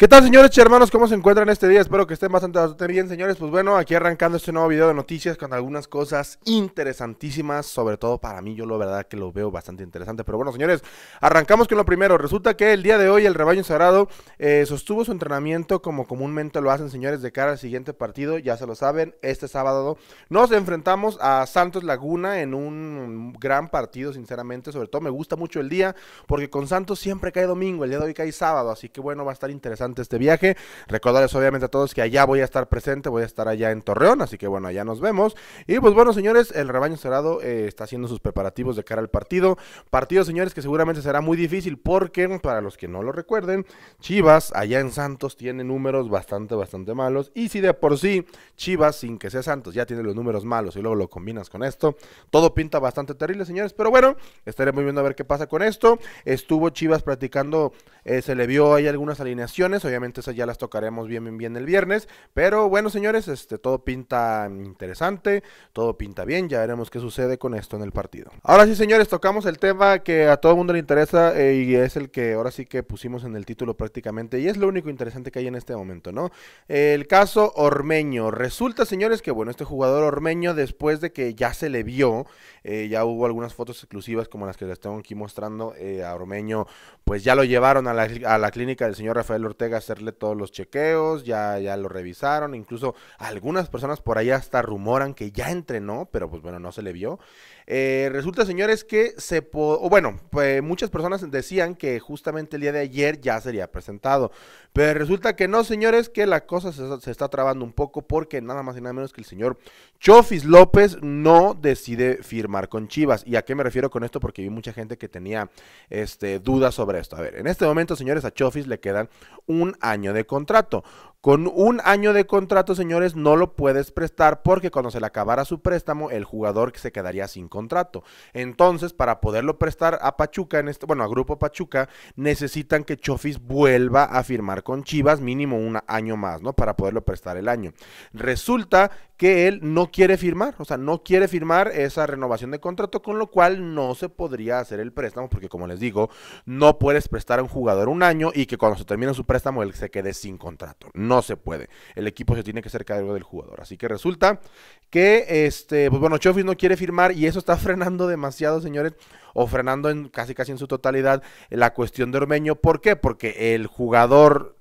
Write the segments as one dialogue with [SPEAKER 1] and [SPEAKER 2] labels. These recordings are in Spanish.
[SPEAKER 1] ¿Qué tal, señores y hermanos? ¿Cómo se encuentran este día? Espero que estén bastante, bien, señores. Pues bueno, aquí arrancando este nuevo video de noticias con algunas cosas interesantísimas, sobre todo para mí, yo la verdad que lo veo bastante interesante. Pero bueno, señores, arrancamos con lo primero. Resulta que el día de hoy el rebaño sagrado eh, sostuvo su entrenamiento como comúnmente lo hacen, señores, de cara al siguiente partido. Ya se lo saben, este sábado nos enfrentamos a Santos Laguna en un gran partido, sinceramente. Sobre todo me gusta mucho el día, porque con Santos siempre cae domingo, el día de hoy cae sábado, así que bueno, va a estar interesante este viaje. Recordarles obviamente a todos que allá voy a estar presente, voy a estar allá en Torreón, así que bueno, allá nos vemos. Y pues bueno, señores, el rebaño cerrado eh, está haciendo sus preparativos de cara al partido. Partido, señores, que seguramente será muy difícil porque, para los que no lo recuerden, Chivas allá en Santos tiene números bastante, bastante malos. Y si de por sí Chivas, sin que sea Santos, ya tiene los números malos y luego lo combinas con esto, todo pinta bastante terrible, señores. Pero bueno, estaremos viendo a ver qué pasa con esto. Estuvo Chivas practicando, eh, se le vio ahí algunas alineaciones Obviamente esas ya las tocaremos bien, bien, bien el viernes. Pero bueno, señores, este, todo pinta interesante, todo pinta bien. Ya veremos qué sucede con esto en el partido. Ahora sí, señores, tocamos el tema que a todo el mundo le interesa eh, y es el que ahora sí que pusimos en el título prácticamente. Y es lo único interesante que hay en este momento, ¿no? El caso Ormeño. Resulta, señores, que bueno, este jugador Ormeño, después de que ya se le vio, eh, ya hubo algunas fotos exclusivas como las que les tengo aquí mostrando eh, a Ormeño, pues ya lo llevaron a la clínica del señor Rafael Ortega hacerle todos los chequeos, ya, ya lo revisaron, incluso algunas personas por ahí hasta rumoran que ya entrenó, pero pues bueno, no se le vio. Eh, resulta, señores, que se... Po o bueno, pues muchas personas decían que justamente el día de ayer ya sería presentado, pero resulta que no, señores, que la cosa se, está trabando un poco porque nada más y nada menos que el señor Chofis López no decide firmar con Chivas. ¿Y a qué me refiero con esto? Porque vi mucha gente que tenía este, dudas sobre esto. A ver, en este momento, señores, a Chofis le quedan un un año de contrato. Con un año de contrato, señores, no lo puedes prestar porque cuando se le acabara su préstamo, el jugador se quedaría sin contrato. Entonces, para poderlo prestar a Pachuca, en este, bueno, a Grupo Pachuca, necesitan que Chofis vuelva a firmar con Chivas mínimo un año más, ¿no? Para poderlo prestar el año. Resulta que él no quiere firmar, o sea, no quiere firmar esa renovación de contrato, con lo cual no se podría hacer el préstamo porque, como les digo, no puedes prestar a un jugador un año y que cuando se termine su préstamo él se quede sin contrato no se puede. El equipo se tiene que hacer cargo del jugador. Así que resulta que, este, pues bueno, Chofis no quiere firmar y eso está frenando demasiado, señores, o frenando casi casi en su totalidad la cuestión de Ormeño. ¿Por qué? Porque el jugador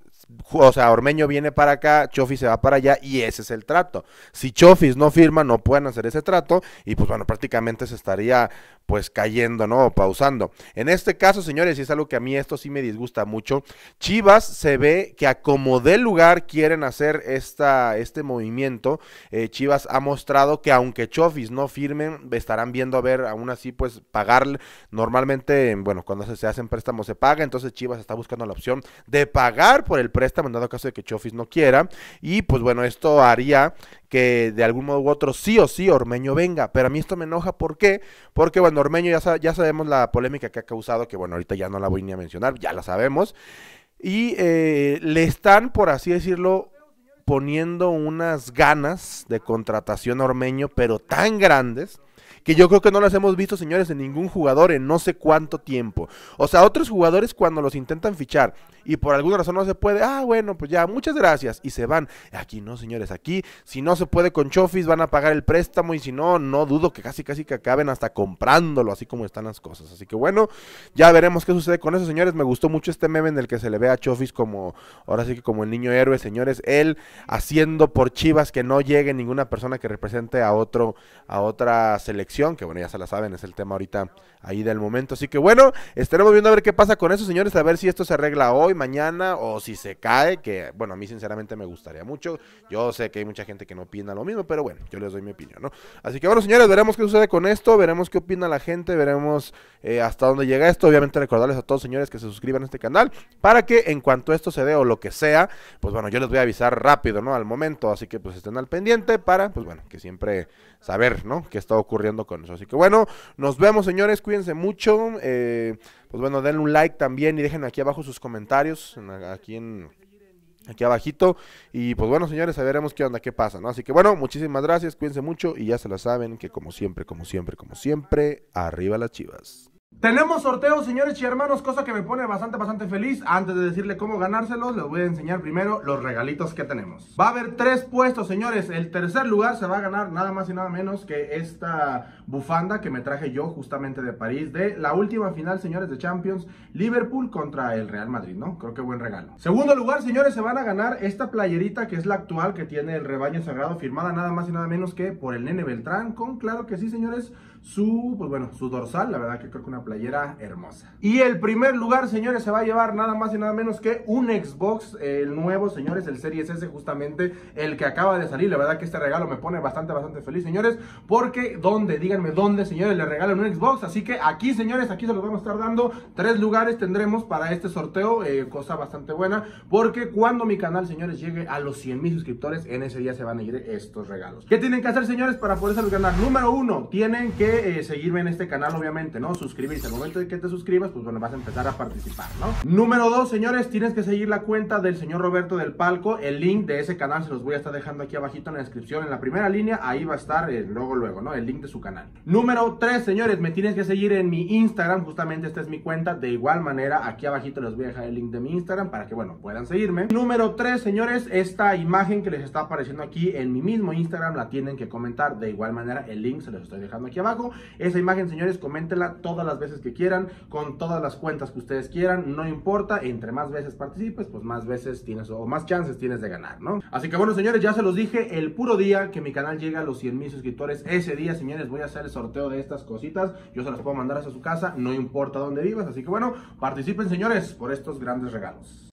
[SPEAKER 1] o sea, Ormeño viene para acá, Chofis se va para allá y ese es el trato. Si Chofis no firma, no pueden hacer ese trato y pues bueno, prácticamente se estaría pues cayendo, ¿no? pausando. En este caso, señores, y es algo que a mí esto sí me disgusta mucho, Chivas se ve que a como dé lugar quieren hacer esta, este movimiento. Eh, Chivas ha mostrado que aunque Chofis no firmen, estarán viendo a ver, aún así, pues pagar normalmente, bueno, cuando se, hacen préstamos se paga, entonces Chivas está buscando la opción de pagar por el préstamo en dado caso de que Chofis no quiera. Y pues bueno, esto haría que de algún modo u otro sí o sí Ormeño venga. Pero a mí esto me enoja, ¿por qué? Porque, bueno, Ormeño ya, ya sabemos la polémica que ha causado, que bueno, ahorita ya no la voy ni a mencionar, ya la sabemos. Y eh, le están, por así decirlo, poniendo unas ganas de contratación a Ormeño, pero tan grandes que yo creo que no las hemos visto, señores, en ningún jugador en no sé cuánto tiempo. O sea, otros jugadores cuando los intentan fichar y por alguna razón no se puede, ah, bueno, pues ya, muchas gracias, y se van. Aquí no, señores, aquí si no se puede con Chofis van a pagar el préstamo y si no, no dudo que casi casi que acaben hasta comprándolo, así como están las cosas. Así que bueno, ya veremos qué sucede con eso, señores. Me gustó mucho este meme en el que se le ve a Chofis como, ahora sí que como el niño héroe, señores, él haciendo por Chivas que no llegue ninguna persona que represente a otro, a otra selección que bueno, ya se la saben, es el tema ahorita ahí del momento. Así que bueno, estaremos viendo a ver qué pasa con eso, señores, a ver si esto se arregla hoy, mañana, o si se cae, que bueno, a mí sinceramente me gustaría mucho. Yo sé que hay mucha gente que no opina lo mismo, pero bueno, yo les doy mi opinión, ¿no? Así que bueno, señores, veremos qué sucede con esto, veremos qué opina la gente, veremos eh, hasta dónde llega esto. Obviamente recordarles a todos, señores, que se suscriban a este canal para que en cuanto esto se dé o lo que sea, pues bueno, yo les voy a avisar rápido, ¿no? Al momento, así que pues estén al pendiente para, pues bueno, que siempre saber, ¿no? Qué está ocurriendo con eso. Así que bueno, nos vemos señores, cuídense mucho. Eh, pues bueno, denle un like también y dejen aquí abajo sus comentarios, aquí en aquí abajito. Y pues bueno, señores, a veremos qué onda, qué pasa, ¿no? Así que bueno, muchísimas gracias, cuídense mucho y ya se la saben que como siempre, como siempre, como siempre, arriba las chivas. Tenemos sorteos, señores y hermanos, cosa que me pone bastante, bastante feliz. Antes de decirle cómo ganárselos, les voy a enseñar primero los regalitos que tenemos. Va a haber tres puestos, señores. El tercer lugar se va a ganar nada más y nada menos que esta bufanda que me traje yo justamente de París de la última final, señores, de Champions Liverpool contra el Real Madrid, ¿no? Creo que buen regalo. Segundo lugar, señores, se van a ganar esta playerita que es la actual que tiene el rebaño sagrado firmada nada más y nada menos que por el Nene Beltrán con, claro que sí, señores, su, pues bueno, su dorsal, la verdad que creo que una playera hermosa. Y el primer lugar, señores, se va a llevar nada más y nada menos que un Xbox, el nuevo, señores, el Series S, justamente el que acaba de salir. La verdad que este regalo me pone bastante, bastante feliz, señores, porque ¿dónde? Díganme dónde, señores, le regalan un Xbox. Así que aquí, señores, aquí se los vamos a estar dando. Tres lugares tendremos para este sorteo, eh, cosa bastante buena, porque cuando mi canal, señores, llegue a los 100 mil suscriptores, en ese día se van a ir estos regalos. ¿Qué tienen que hacer, señores, para poderse ganar? Número uno, tienen que eh, seguirme en este canal, obviamente, ¿no? Suscribirse. Al momento de que te suscribas, pues bueno, vas a empezar a participar, ¿no? Número dos, señores, tienes que seguir la cuenta del señor Roberto del Palco. El link de ese canal se los voy a estar dejando aquí abajito en la descripción, en la primera línea. Ahí va a estar eh, luego, luego, ¿no? El link de su canal. Número 3 señores, me tienes que seguir en mi Instagram. Justamente esta es mi cuenta. De igual manera, aquí abajito les voy a dejar el link de mi Instagram para que, bueno, puedan seguirme. Número 3 señores, esta imagen que les está apareciendo aquí en mi mismo Instagram la tienen que comentar. De igual manera, el link se los estoy dejando aquí abajo. Esa imagen, señores, coméntela todas las veces que quieran, con todas las cuentas que ustedes quieran, no importa, entre más veces participes, pues más veces tienes o más chances tienes de ganar, ¿no? Así que bueno, señores, ya se los dije, el puro día que mi canal llega a los 100 mil suscriptores, ese día, señores, voy a hacer el sorteo de estas cositas, yo se las puedo mandar hasta su casa, no importa dónde vivas, así que bueno, participen, señores, por estos grandes regalos.